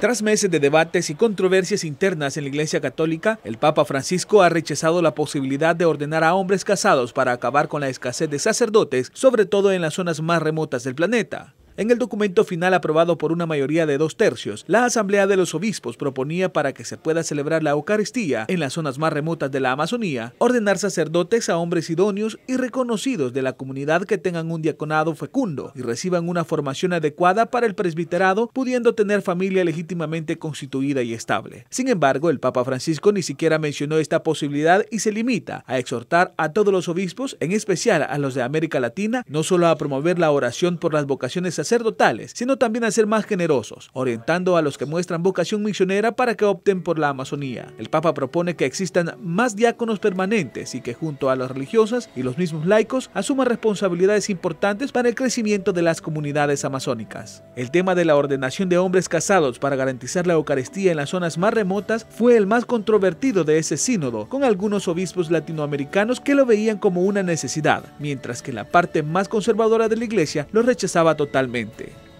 Tras meses de debates y controversias internas en la Iglesia Católica, el Papa Francisco ha rechazado la posibilidad de ordenar a hombres casados para acabar con la escasez de sacerdotes, sobre todo en las zonas más remotas del planeta. En el documento final aprobado por una mayoría de dos tercios, la Asamblea de los Obispos proponía para que se pueda celebrar la Eucaristía en las zonas más remotas de la Amazonía, ordenar sacerdotes a hombres idóneos y reconocidos de la comunidad que tengan un diaconado fecundo y reciban una formación adecuada para el presbiterado, pudiendo tener familia legítimamente constituida y estable. Sin embargo, el Papa Francisco ni siquiera mencionó esta posibilidad y se limita a exhortar a todos los obispos, en especial a los de América Latina, no solo a promover la oración por las vocaciones sacerdotales, totales, sino también a ser más generosos, orientando a los que muestran vocación misionera para que opten por la Amazonía. El Papa propone que existan más diáconos permanentes y que junto a las religiosas y los mismos laicos asuman responsabilidades importantes para el crecimiento de las comunidades amazónicas. El tema de la ordenación de hombres casados para garantizar la Eucaristía en las zonas más remotas fue el más controvertido de ese sínodo, con algunos obispos latinoamericanos que lo veían como una necesidad, mientras que la parte más conservadora de la iglesia lo rechazaba totalmente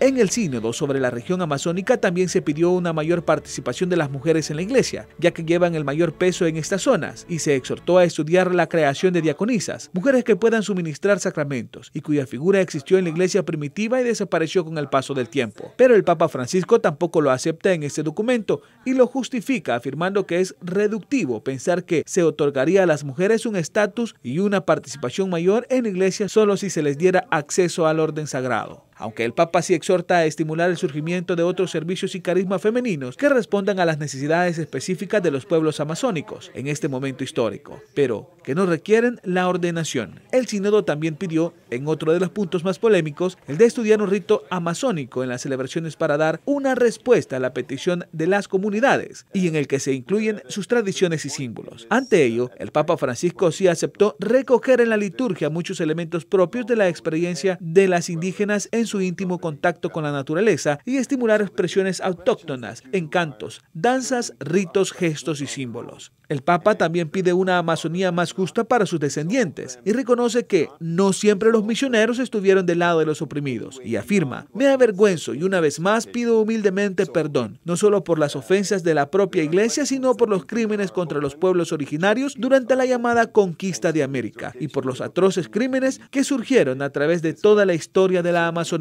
en el sínodo sobre la región amazónica también se pidió una mayor participación de las mujeres en la iglesia, ya que llevan el mayor peso en estas zonas, y se exhortó a estudiar la creación de diaconisas, mujeres que puedan suministrar sacramentos, y cuya figura existió en la iglesia primitiva y desapareció con el paso del tiempo. Pero el Papa Francisco tampoco lo acepta en este documento y lo justifica afirmando que es reductivo pensar que se otorgaría a las mujeres un estatus y una participación mayor en la iglesia solo si se les diera acceso al orden sagrado aunque el Papa sí exhorta a estimular el surgimiento de otros servicios y carismas femeninos que respondan a las necesidades específicas de los pueblos amazónicos en este momento histórico, pero que no requieren la ordenación. El sínodo también pidió, en otro de los puntos más polémicos, el de estudiar un rito amazónico en las celebraciones para dar una respuesta a la petición de las comunidades y en el que se incluyen sus tradiciones y símbolos. Ante ello, el Papa Francisco sí aceptó recoger en la liturgia muchos elementos propios de la experiencia de las indígenas en su íntimo contacto con la naturaleza y estimular expresiones autóctonas, encantos, danzas, ritos, gestos y símbolos. El Papa también pide una Amazonía más justa para sus descendientes y reconoce que no siempre los misioneros estuvieron del lado de los oprimidos y afirma, me avergüenzo y una vez más pido humildemente perdón, no solo por las ofensas de la propia iglesia, sino por los crímenes contra los pueblos originarios durante la llamada conquista de América y por los atroces crímenes que surgieron a través de toda la historia de la Amazonía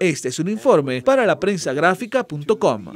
este es un informe para la prensa gráfica.com.